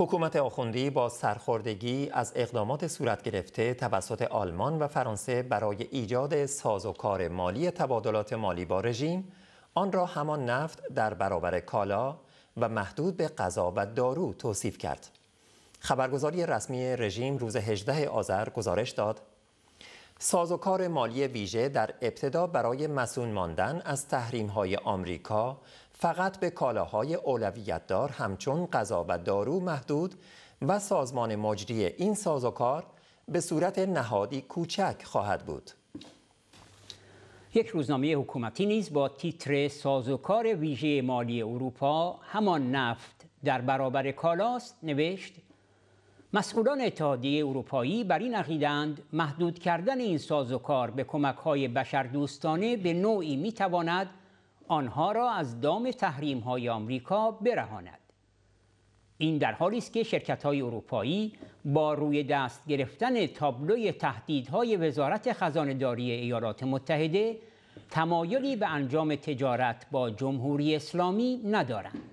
حکومت آخوندی با سرخوردگی از اقدامات صورت گرفته توسط آلمان و فرانسه برای ایجاد سازوکار مالی تبادلات مالی با رژیم آن را همان نفت در برابر کالا و محدود به غذا و دارو توصیف کرد. خبرگزاری رسمی رژیم روز 18 آذر گزارش داد سازوکار مالی ویژه در ابتدا برای مسون ماندن از تحریم های آمریکا فقط به کالاهای اولویت دار همچون غذا و دارو محدود و سازمان مجری این سازوکار به صورت نهادی کوچک خواهد بود. یک روزنامه حکومتی نیز با تیتر سازوکار ویژه مالی اروپا همان نفت در برابر کالاست نوشت مسئولان اتحادیه اروپایی بر این عقیدند محدود کردن این سازوکار به کمک‌های بشردوستانه به نوعی میتواند آنها را از دام تحریم های آمریکا برهاند این در حالی است که شرکت های اروپایی با روی دست گرفتن تابلوی تهدیدهای وزارت خزانداری ایالات متحده تمایلی به انجام تجارت با جمهوری اسلامی ندارند